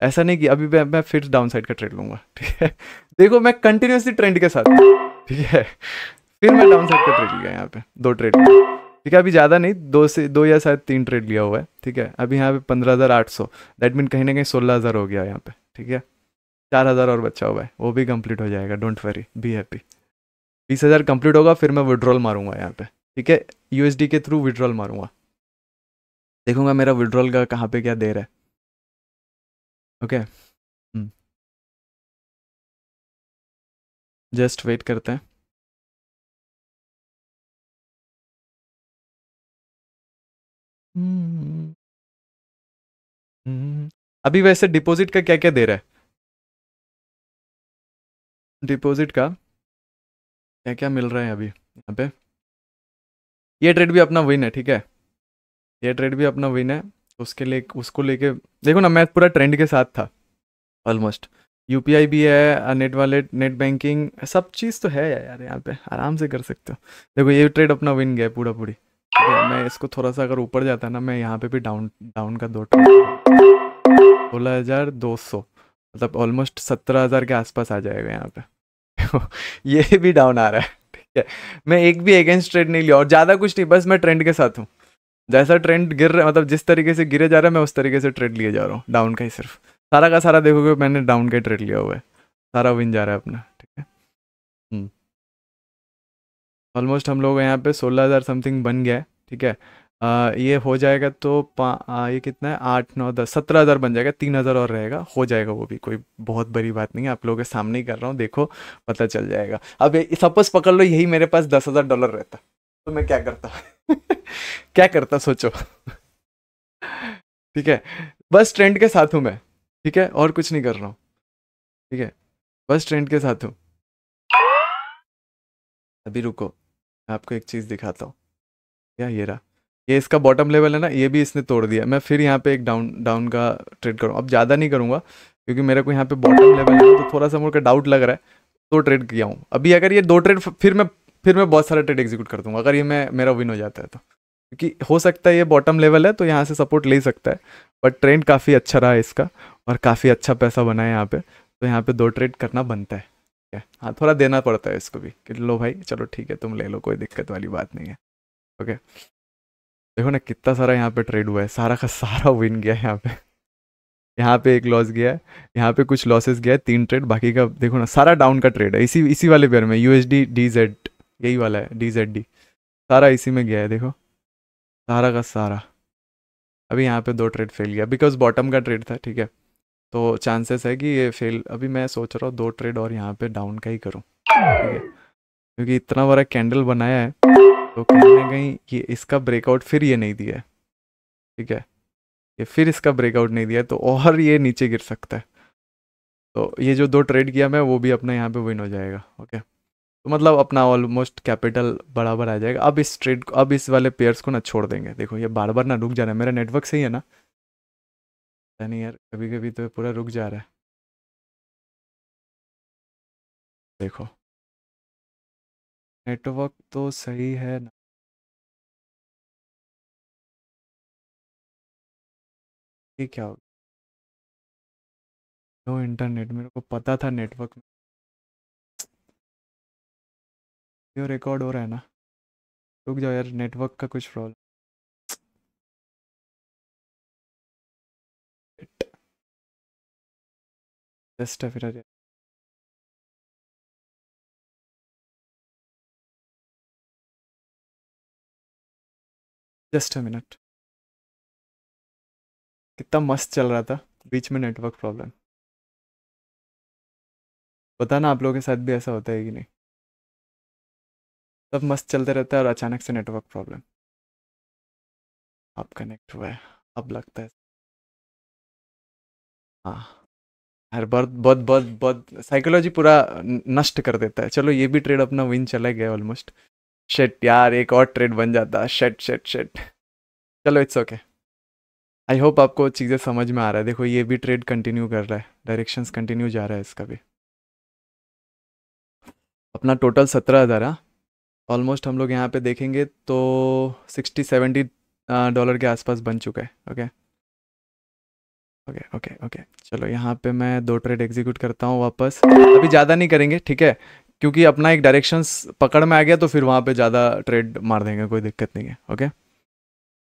ऐसा नहीं कि अभी मैं मैं फिर डाउन साइड का ट्रेड लूंगा ठीक है देखो मैं कंटिन्यूसली ट्रेंड के साथ ठीक है फिर मैं डाउन साइड का ट्रेड लिया यहाँ पे दो ट्रेड ठीक है अभी ज़्यादा नहीं दो से दो या शायद तीन ट्रेड लिया हुआ है ठीक है अभी यहाँ पे पंद्रह हज़ार आठ सौ दैट मीन कहीं ना कहीं सोलह हज़ार हो गया यहाँ पे ठीक है चार हज़ार और बचा हुआ है वो भी कंप्लीट हो जाएगा डोंट वरी बी हैप्पी बीस हज़ार कंप्लीट होगा फिर मैं विड्रॉल मारूंगा यहाँ पे ठीक है यूएसडी के थ्रू विड्रॉल मारूंगा देखूंगा मेरा विड्रॉल का कहाँ पे क्या देर है ओके जस्ट वेट करते हैं हम्म अभी वैसे डिपॉजिट का क्या क्या दे रहा है डिपॉजिट का क्या क्या मिल रहा है अभी यहाँ पे ये ट्रेड भी अपना विन है ठीक है ये ट्रेड भी अपना विन है उसके लिए उसको लेके देखो ना मैं पूरा ट्रेंड के साथ था ऑलमोस्ट यू भी है नेट वाले नेट बैंकिंग सब चीज़ तो है यार यहाँ पे आराम से कर सकते हो देखो ये ट्रेड अपना विन गया पूरा पूरी तो मैं इसको थोड़ा सा अगर ऊपर जाता ना मैं यहाँ पे भी डाउन डाउन का दो सोलह हज़ार दो सौ मतलब ऑलमोस्ट सत्रह हज़ार के आसपास आ जाएगा यहाँ पे [laughs] ये भी डाउन आ रहा है ठीक है मैं एक भी अगेंस्ट ट्रेड नहीं लिया और ज़्यादा कुछ नहीं बस मैं ट्रेंड के साथ हूँ जैसा ट्रेंड गिर रहा है मतलब जिस तरीके से गिरे जा रहा है मैं उस तरीके से ट्रेड लिए जा रहा हूँ डाउन का ही सिर्फ सारा का सारा देखोगे मैंने डाउन का ही ट्रेड लिया हुआ है सारा विन जा रहा है अपना ठीक है ऑलमोस्ट हम्म। हम लोग यहाँ पे सोलह हज़ार समथिंग बन गया है ठीक है आ, ये हो जाएगा तो आ, ये कितना है आठ नौ दस सत्रह हज़ार बन जाएगा तीन हज़ार और रहेगा हो जाएगा वो भी कोई बहुत बड़ी बात नहीं है आप लोगों के सामने ही कर रहा हूँ देखो पता चल जाएगा अब सपोज पकड़ लो यही मेरे पास दस हज़ार डॉलर रहता तो मैं क्या करता [laughs] क्या करता सोचो ठीक है बस ट्रेंड के साथ हूं मैं ठीक है और कुछ नहीं कर रहा हूं ठीक है बस ट्रेंड के साथ हूं अभी रुको मैं आपको एक चीज़ दिखाता हूँ क्या ये रहा ये इसका बॉटम लेवल है ना ये भी इसने तोड़ दिया मैं फिर यहाँ पे एक डाउन डाउन का ट्रेड करूँ अब ज़्यादा नहीं करूँगा क्योंकि मेरे को यहाँ पे बॉटम लेवल है तो थोड़ा सा मुझे डाउट लग रहा है तो ट्रेड किया हूँ अभी अगर ये दो ट्रेड फिर मैं फिर मैं बहुत सारा ट्रेड एग्जीक्यूट कर दूंगा अगर ये मैं मेरा विन हो जाता है तो क्योंकि हो सकता है ये बॉटम लेवल है तो यहाँ से सपोर्ट ले सकता है बट ट्रेंड काफ़ी अच्छा रहा है इसका और काफ़ी अच्छा पैसा बना है यहाँ पे तो यहाँ पे दो ट्रेड करना बनता है ठीक है हाँ थोड़ा देना पड़ता है इसको भी कि लो भाई चलो ठीक है तुम ले लो कोई दिक्कत वाली बात नहीं है ओके देखो ना कितना सारा यहाँ पे ट्रेड हुआ है सारा का सारा विन गया है यहाँ पे यहाँ पे एक लॉस गया है यहाँ पे कुछ लॉसेस गया है तीन ट्रेड बाकी का देखो ना सारा डाउन का ट्रेड है इसी इसी वाले पेयर में U S D D Z यही वाला है डी जेड डी सारा इसी में गया है देखो सारा का सारा अभी यहाँ पे दो ट्रेड फेल गया बिकॉज बॉटम का ट्रेड था ठीक है तो चांसेस है कि ये फेल अभी मैं सोच रहा हूँ दो ट्रेड और यहाँ पे डाउन का ही करूँ ठीक है क्योंकि इतना बड़ा कैंडल बनाया है तो कहीं ना कहीं ये इसका ब्रेकआउट फिर ये नहीं दिया है ठीक है ये फिर इसका ब्रेकआउट नहीं दिया तो और ये नीचे गिर सकता है तो ये जो दो ट्रेड किया मैं वो भी अपना यहाँ पे विन हो जाएगा ओके तो मतलब अपना ऑलमोस्ट कैपिटल बराबर आ जाएगा अब इस ट्रेड को अब इस वाले पेयर्स को ना छोड़ देंगे देखो ये बार बार ना रुक जा रहा है मेरा नेटवर्क सही है ना नहीं यार कभी कभी तो पूरा रुक जा रहा है देखो नेटवर्क तो सही है ना ये क्या हो नो इंटरनेट मेरे को पता था नेटवर्क में वीडियो रिकॉर्ड हो रहा है ना रुक जाओ यार नेटवर्क का कुछ प्रॉब्लम बेस्ट है फिर जस्ट अ मिनट कितना मस्त चल रहा था बीच में नेटवर्क प्रॉब्लम पता ना आप लोगों के साथ भी ऐसा होता है कि नहीं सब मस्त चलते रहता है और अचानक से नेटवर्क प्रॉब्लम अब कनेक्ट हुआ है अब लगता है हाँ यार बहुत बहुत बहुत बहुत साइकोलॉजी पूरा नष्ट कर देता है चलो ये भी ट्रेड अपना विन चला गया ऑलमोस्ट शेट यार एक और ट्रेड बन जाता शेट शेट शेट चलो इट्स ओके आई होप आपको चीज़ें समझ में आ रहा है देखो ये भी ट्रेड कंटिन्यू कर रहा है डायरेक्शंस कंटिन्यू जा रहा है इसका भी अपना टोटल सत्रह हज़ार है हाँ। ऑलमोस्ट हम लोग यहाँ पे देखेंगे तो सिक्सटी सेवेंटी डॉलर के आसपास बन चुका है ओके ओके ओके ओके चलो यहाँ पे मैं दो ट्रेड एग्जीक्यूट करता हूँ वापस अभी ज़्यादा नहीं करेंगे ठीक है क्योंकि अपना एक डायरेक्शंस पकड़ में आ गया तो फिर वहाँ पे ज़्यादा ट्रेड मार देंगे कोई दिक्कत नहीं है ओके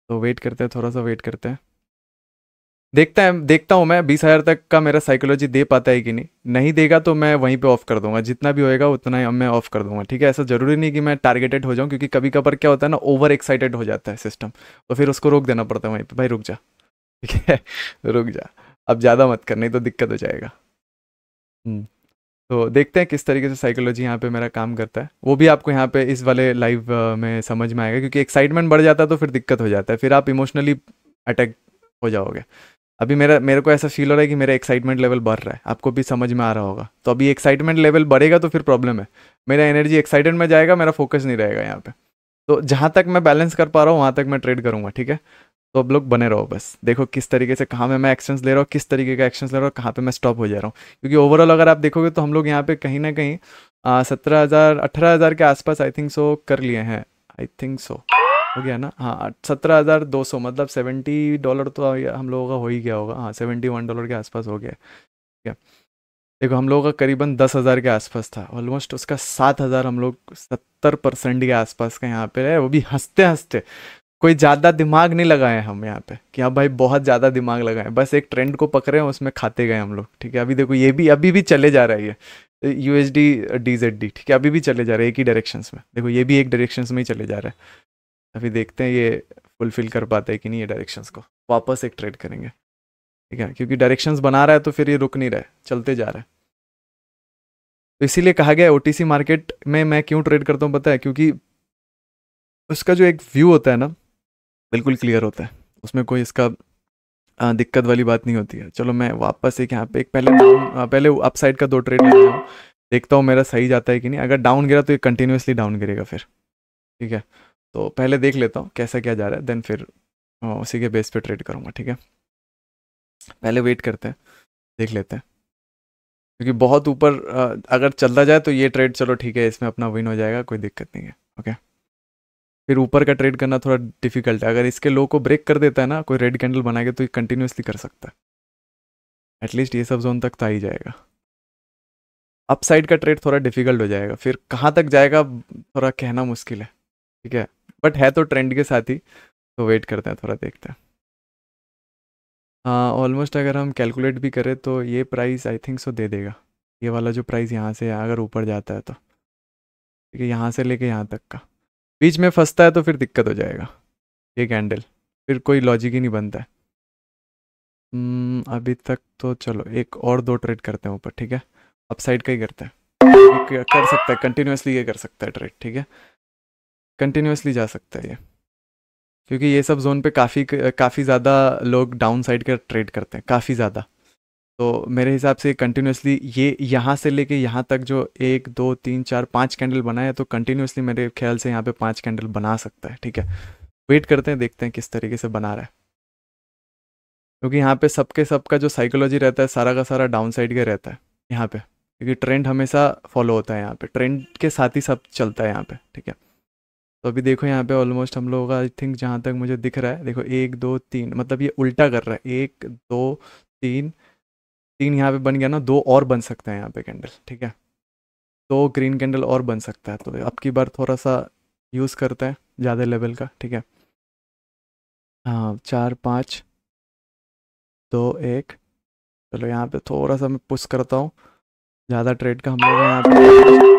तो वेट करते हैं थोड़ा सा वेट करते हैं देखता है देखता हूँ मैं बीस हज़ार तक का मेरा साइकोलॉजी दे पाता है कि नहीं नहीं देगा तो मैं वहीं पे ऑफ़ कर दूंगा जितना भी होएगा उतना ही मैं ऑफ़ कर दूंगा ठीक है ऐसा ज़रूरी नहीं कि मैं टारगेटेड हो जाऊँ क्योंकि कभी कभार क्या होता है ना ओवर एक्साइटेड हो जाता है सिस्टम तो फिर उसको रोक देना पड़ता है वहीं पर भाई रुक जा ठीक है [laughs] रुक जा अब ज़्यादा मत कर नहीं तो दिक्कत हो जाएगा हम्म। तो देखते हैं किस तरीके से साइकोलॉजी यहाँ पे मेरा काम करता है वो भी आपको यहाँ पे इस वाले लाइव में समझ में आएगा क्योंकि एक्साइटमेंट बढ़ जाता है तो फिर दिक्कत हो जाता है फिर आप इमोशनली अटैक हो जाओगे अभी मेरा मेरे को ऐसा फील हो रहा है कि मेरा एक्साइटमेंट लेवल बढ़ रहा है आपको भी समझ में आ रहा होगा तो अभी एक्साइटमेंट लेवल बढ़ेगा तो फिर प्रॉब्लम है मेरा एनर्जी एक्साइटेड में जाएगा मेरा फोकस नहीं रहेगा यहाँ पे तो जहाँ तक मैं बैलेंस कर पा रहा हूँ वहाँ तक मैं ट्रेड करूँगा ठीक है तो अब लोग बने रहो बस देखो किस तरीके से कहाँ पे मैं एक्शन ले रहा हूँ किस तरीके का एक्शन ले रहा हूँ कहाँ पे मैं स्टॉप हो जा रहा हूँ क्योंकि ओवरऑल अगर आप देखोगे तो हम लोग यहाँ पे कहीं ना कहीं सत्रह हज़ार अठारह हज़ार के आसपास आई थिंक सो कर लिए हैं आई थिंक सो हो गया ना हाँ सत्रह हज़ार दो सौ मतलब सेवेंटी डॉलर तो हम लोगों का हो ही गया होगा हाँ सेवेंटी वन डॉलर के आसपास हो गया ठीक है देखो हम लोगों का करीबन दस हज़ार के आसपास था ऑलमोस्ट उसका सात हज़ार हम लोग सत्तर परसेंट के आसपास का यहाँ पे है वो भी हंसते हंसते कोई ज़्यादा दिमाग नहीं लगाए हम यहाँ पे कि हाँ भाई बहुत ज़्यादा दिमाग लगाए बस एक ट्रेंड को पकड़े हैं उसमें खाते गए हम लोग ठीक है अभी देखो ये भी अभी भी चले जा रहा है ये U S D D Z D ठीक है अभी भी चले जा रहे हैं एक ही डायरेक्शंस में देखो ये भी एक डायरेक्शंस में ही चले जा रहा है अभी देखते हैं ये फुलफिल कर पाते हैं कि नहीं ये डायरेक्शंस को वापस एक ट्रेड करेंगे ठीक है क्योंकि डायरेक्शंस बना रहा है तो फिर ये रुक नहीं रहा है चलते जा रहा है तो इसीलिए कहा गया ओ मार्केट में मैं क्यों ट्रेड करता हूँ पता है क्योंकि उसका जो एक व्यू होता है ना बिल्कुल क्लियर होता है उसमें कोई इसका दिक्कत वाली बात नहीं होती है चलो मैं वापस एक यहाँ पे एक पहले डाउन पहले अपसाइड का दो ट्रेड लेता हूँ देखता हूँ मेरा सही जाता है कि नहीं अगर डाउन गिरा तो ये कंटिन्यूसली डाउन गिरेगा फिर ठीक है तो पहले देख लेता हूँ कैसा क्या जा रहा है देन फिर हाँ, उसी के बेस पे ट्रेड करूँगा ठीक है पहले वेट करते हैं देख लेते हैं क्योंकि बहुत ऊपर अगर चलता जाए तो ये ट्रेड चलो ठीक है इसमें अपना विन हो जाएगा कोई दिक्कत नहीं है ओके फिर ऊपर का ट्रेड करना थोड़ा डिफिकल्ट है अगर इसके लो को ब्रेक कर देता है ना कोई रेड कैंडल बना के तो ये कंटिन्यूसली कर सकता है एटलीस्ट ये सब जोन तक तो आ ही जाएगा अपसाइड का ट्रेड थोड़ा डिफिकल्ट हो जाएगा फिर कहाँ तक जाएगा थोड़ा कहना मुश्किल है ठीक है बट है तो ट्रेंड के साथ ही तो वेट करते हैं थोड़ा देखते हैं हाँ ऑलमोस्ट अगर हम कैलकुलेट भी करें तो ये प्राइस आई थिंक सो दे देगा ये वाला जो प्राइस यहाँ से अगर ऊपर जाता है तो ठीक है यहाँ से लेके यहाँ तक का बीच में फंसता है तो फिर दिक्कत हो जाएगा ये कैंडल फिर कोई लॉजिक ही नहीं बनता है hmm, अभी तक तो चलो एक और दो ट्रेड करते हैं ऊपर ठीक है अपसाइड का ही करते हैं कर सकता है कंटिन्यूसली ये कर सकता है ट्रेड ठीक है कंटिन्यूसली जा सकता है ये क्योंकि ये सब जोन पे काफ़ी काफ़ी ज़्यादा लोग डाउन साइड का ट्रेड करते हैं काफ़ी ज़्यादा तो मेरे हिसाब से कंटिन्यूसली ये यहाँ से लेके यहाँ तक जो एक दो तीन चार पाँच कैंडल बनाए तो कंटिन्यूसली मेरे ख्याल से यहाँ पे पाँच कैंडल बना सकता है ठीक है वेट करते हैं देखते हैं किस तरीके से बना रहा है क्योंकि यहाँ पे सबके सबका जो साइकोलॉजी रहता है सारा का सारा डाउन साइड का रहता है यहाँ पे क्योंकि ट्रेंड हमेशा फॉलो होता है यहाँ पे ट्रेंड के साथ ही सब चलता है यहाँ पे ठीक है तो अभी देखो यहाँ पे ऑलमोस्ट हम लोगों का आई थिंक जहाँ तक मुझे दिख रहा है देखो एक दो तीन मतलब ये उल्टा कर रहा है एक दो तीन तीन यहाँ पे बन गया ना दो और बन सकते हैं यहाँ पे कैंडल ठीक है दो ग्रीन कैंडल और बन सकता है तो अब की बार थोड़ा सा यूज़ करते हैं ज़्यादा लेवल का ठीक है हाँ चार पाँच दो एक चलो यहाँ पे थोड़ा सा मैं पुश करता हूँ ज़्यादा ट्रेड का हम लोग यहाँ पे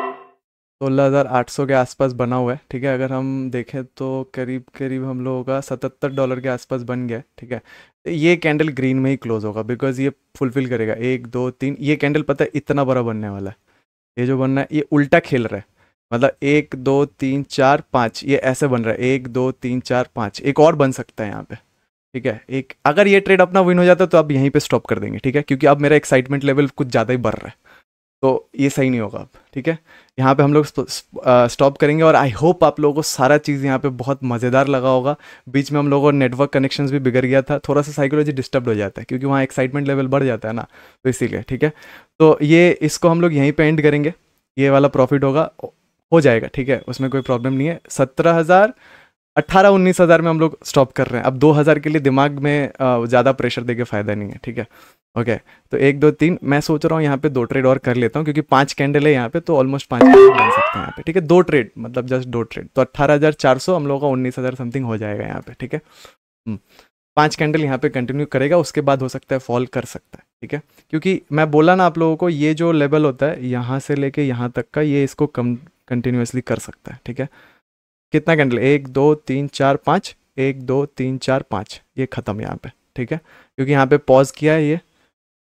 सोलह हज़ार आठ सौ के आसपास बना हुआ है ठीक है अगर हम देखें तो करीब करीब हम लोगों का सतहत्तर डॉलर के आसपास बन गया ठीक है तो ये कैंडल ग्रीन में ही क्लोज होगा बिकॉज ये फुलफिल करेगा एक दो तीन ये कैंडल पता है इतना बड़ा बनने वाला है ये जो बनना है ये उल्टा खेल रहा है मतलब एक दो तीन चार पाँच ये ऐसे बन रहा है एक दो तीन चार पाँच एक और बन सकता है यहाँ पे ठीक है एक अगर ये ट्रेड अपना विन हो जाता है तो आप यहीं पे स्टॉप कर देंगे ठीक है क्योंकि अब मेरा एक्साइटमेंट लेवल कुछ ज़्यादा ही बढ़ रहा है तो ये सही नहीं होगा अब ठीक है यहाँ पे हम लोग स्टॉप करेंगे और आई होप आप लोगों को सारा चीज़ यहाँ पे बहुत मज़ेदार लगा होगा बीच में हम लोगों को नेटवर्क कनेक्शंस भी बिगड़ गया था थोड़ा सा साइकोलॉजी डिस्टर्ब हो जाता है क्योंकि वहाँ एक्साइटमेंट लेवल बढ़ जाता है ना तो इसीलिए ठीक है तो ये इसको हम लोग यहीं पर एंड करेंगे ये वाला प्रॉफिट होगा हो जाएगा ठीक है उसमें कोई प्रॉब्लम नहीं है सत्रह हज़ार अट्ठारह उन्नीस हज़ार में हम लोग स्टॉप कर रहे हैं अब दो हज़ार के लिए दिमाग में ज़्यादा प्रेशर देके फ़ायदा नहीं है ठीक है ओके तो एक दो तीन मैं सोच रहा हूँ यहाँ पे दो ट्रेड और कर लेता हूँ क्योंकि पांच कैंडल है यहाँ पे तो ऑलमोस्ट पांच कैंडल बन सकते हैं यहाँ पे ठीक है दो ट्रेड मतलब जस्ट दो ट्रेड तो अट्ठारह हज़ार चार सौ हम लोगों का उन्नीस हज़ार समथिंग हो जाएगा यहाँ पे ठीक है हम्म, पाँच कैंडल यहाँ पे कंटिन्यू करेगा उसके बाद हो सकता है फॉल कर सकता है ठीक है क्योंकि मैं बोला ना आप लोगों को ये जो लेवल होता है यहाँ से लेके यहाँ तक का ये इसको कम कंटिन्यूसली कर सकता है ठीक है कितना कैंडल एक दो तीन चार पाँच एक दो तीन चार पाँच ये ख़त्म यहाँ पे ठीक है क्योंकि यहाँ पे पॉज किया है ये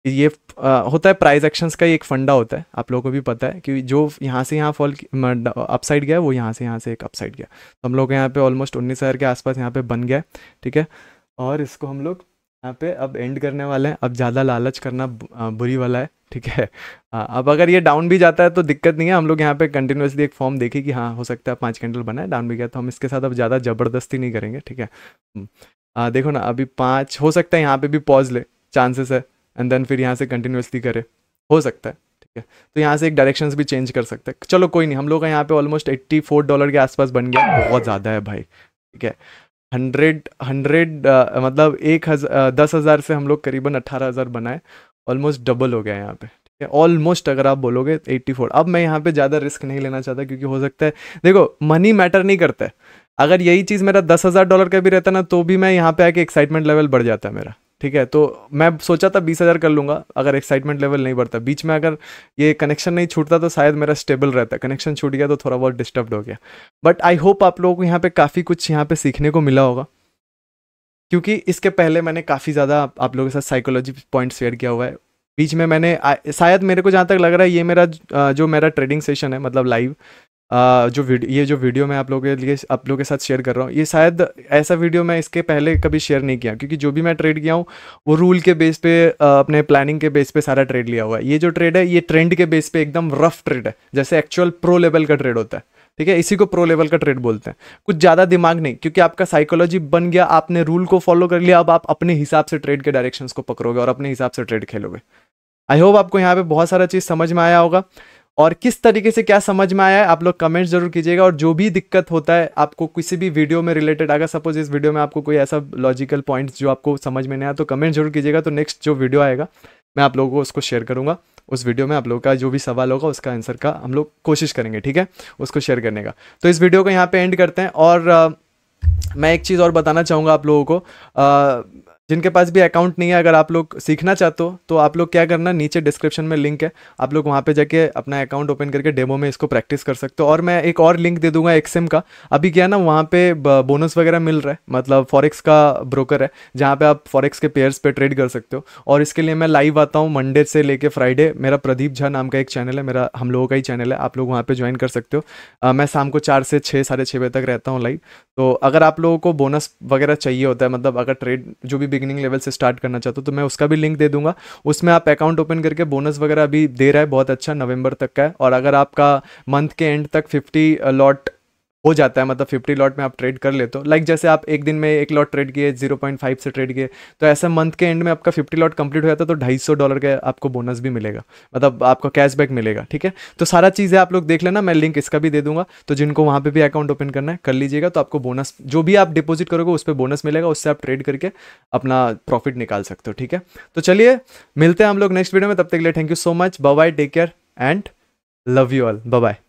ये आ, होता है प्राइस एक्शंस का एक फंडा होता है आप लोगों को भी पता है कि जो यहाँ से यहाँ फॉल अपसाइड गया वो यहाँ से यहाँ से एक अपसाइड गया तो हम लोग यहाँ पे ऑलमोस्ट उन्नीस हज़ार के आसपास यहाँ पे बन गया ठीक है और इसको हम लोग यहाँ पे अब एंड करने वाले हैं अब ज़्यादा लालच करना बुरी वाला है ठीक है अब अगर ये डाउन भी जाता है तो दिक्कत नहीं है हम लोग यहाँ पे कंटिन्यूसली एक फॉर्म देखें कि हाँ हो सकता है पाँच कैंडल बनाए डाउन भी गया तो हम इसके साथ अब ज़्यादा ज़बरदस्ती नहीं करेंगे ठीक है आ, हम्म। देखो ना अभी पाँच हो सकता है यहाँ पे भी पॉज ले चांसेस है एंड देन फिर यहाँ से कंटिन्यूसली करे हो सकता है ठीक है तो यहाँ से एक डायरेक्शन भी चेंज कर सकते हैं चलो कोई नहीं हम लोग का यहाँ पे ऑलमोस्ट एट्टी फोर डॉलर के आसपास बन गया बहुत ज़्यादा है भाई ठीक है हंड्रेड हंड्रेड मतलब एक हज़ार दस हज़ार से हम लोग करीबन अट्ठारह हज़ार बनाए ऑलमोस्ट डबल हो गया यहाँ पे ठीक है ऑलमोस्ट अगर आप बोलोगे एट्टी फोर अब मैं यहाँ पे ज़्यादा रिस्क नहीं लेना चाहता क्योंकि हो सकता है देखो मनी मैटर नहीं करता है अगर यही चीज़ मेरा दस हज़ार डॉलर का भी रहता ना तो भी मैं यहाँ पे आके एक्साइटमेंट लेवल बढ़ जाता है मेरा ठीक है तो मैं सोचा था बीस हज़ार कर लूँगा अगर एक्साइटमेंट लेवल नहीं बढ़ता बीच में अगर ये कनेक्शन नहीं छूटता तो शायद मेरा स्टेबल रहता कनेक्शन छूट गया तो थोड़ा बहुत डिस्टर्ब हो गया बट आई होप आप लोगों को यहाँ पे काफ़ी कुछ यहाँ पे सीखने को मिला होगा क्योंकि इसके पहले मैंने काफ़ी ज़्यादा आप लोगों के साथ साइकोलॉजी पॉइंट शेयर किया हुआ है बीच में मैंने शायद मेरे को जहाँ तक लग रहा है ये मेरा जो मेरा ट्रेडिंग सेशन है मतलब लाइव जो वीडियो ये जो वीडियो मैं आप लोगों के लिए आप लोगों के साथ शेयर कर रहा हूँ ये शायद ऐसा वीडियो मैं इसके पहले कभी शेयर नहीं किया क्योंकि जो भी मैं ट्रेड किया हूँ वो रूल के बेस पे अपने प्लानिंग के बेस पे सारा ट्रेड लिया हुआ है ये जो ट्रेड है ये ट्रेंड के बेस पे एकदम रफ ट्रेड है जैसे एक्चुअल प्रो लेवल का ट्रेड होता है ठीक है इसी को प्रो लेवल का ट्रेड बोलते हैं कुछ ज़्यादा दिमाग नहीं क्योंकि आपका साइकोलॉजी बन गया आपने रूल को फॉलो कर लिया अब आप अपने हिसाब से ट्रेड के डायरेक्शंस को पकड़ोगे और अपने हिसाब से ट्रेड खेलोगे आई होप आपको यहाँ पे बहुत सारा चीज़ समझ में आया होगा और किस तरीके से क्या समझ में आया है आप लोग कमेंट जरूर कीजिएगा और जो भी दिक्कत होता है आपको किसी भी वीडियो में रिलेटेड अगर सपोज इस वीडियो में आपको कोई ऐसा लॉजिकल पॉइंट्स जो आपको समझ में नहीं आया तो कमेंट जरूर कीजिएगा तो नेक्स्ट जो वीडियो आएगा मैं आप लोगों को उसको शेयर करूंगा उस वीडियो में आप लोग का जो भी सवाल होगा उसका आंसर का हम लोग कोशिश करेंगे ठीक है उसको शेयर करने का तो इस वीडियो को यहाँ पे एंड करते हैं और आ, मैं एक चीज़ और बताना चाहूँगा आप लोगों को आ, जिनके पास भी अकाउंट नहीं है अगर आप लोग सीखना चाहते हो तो आप लोग क्या करना नीचे डिस्क्रिप्शन में लिंक है आप लोग वहाँ पे जाके अपना अकाउंट ओपन करके डेमो में इसको प्रैक्टिस कर सकते हो और मैं एक और लिंक दे दूंगा एक्सएम का अभी क्या ना वहाँ पे बोनस वगैरह मिल रहा है मतलब फॉरेक्स का ब्रोकर है जहाँ पे आप फॉरेक्स के पेयर्स पे ट्रेड कर सकते हो और इसके लिए मैं लाइव आता हूँ मंडे से लेके फ्राइडे मेरा प्रदीप झा नाम का एक चैनल है मेरा हम लोगों का ही चैनल है आप लोग वहाँ पर ज्वाइन कर सकते हो मैं शाम को चार से छः साढ़े छः बजे तक रहता हूँ लाइव तो अगर आप लोगों को बोनस वगैरह चाहिए होता है मतलब अगर ट्रेड जो भी बिगिनिंग लेवल से स्टार्ट करना चाहते हो तो मैं उसका भी लिंक दे दूंगा उसमें आप अकाउंट ओपन करके बोनस वगैरह अभी दे रहा है बहुत अच्छा नवंबर तक का है और अगर आपका मंथ के एंड तक फिफ्टी लॉट हो जाता है मतलब फिफ्टी लॉट में आप ट्रेड कर लेते हो लाइक जैसे आप एक दिन में एक लॉट ट्रेड किए जीरो पॉइंट फाइव से ट्रेड किए तो ऐसा मंथ के एंड में आपका फिफ्टी लॉट कंप्लीट हो जाता है तो ढाई सौ डॉलर का आपको बोनस भी मिलेगा मतलब आपको कैशबैक मिलेगा ठीक है तो सारा चीज़ें आप लोग देख लेना मैं लिंक इसका भी दे दूंगा तो जिनको वहाँ पर भी अकाउंट ओपन करना है कर लीजिएगा तो आपको बोनस जो भी आप डिपोजिट करोगे उस पर बोनस मिलेगा उससे आप ट्रेड करके अपना प्रॉफिट निकाल सकते हो ठीक है तो चलिए मिलते हैं हम लोग नेक्स्ट वीडियो में तब तक के लिए thank you so much bye take care and love you all bye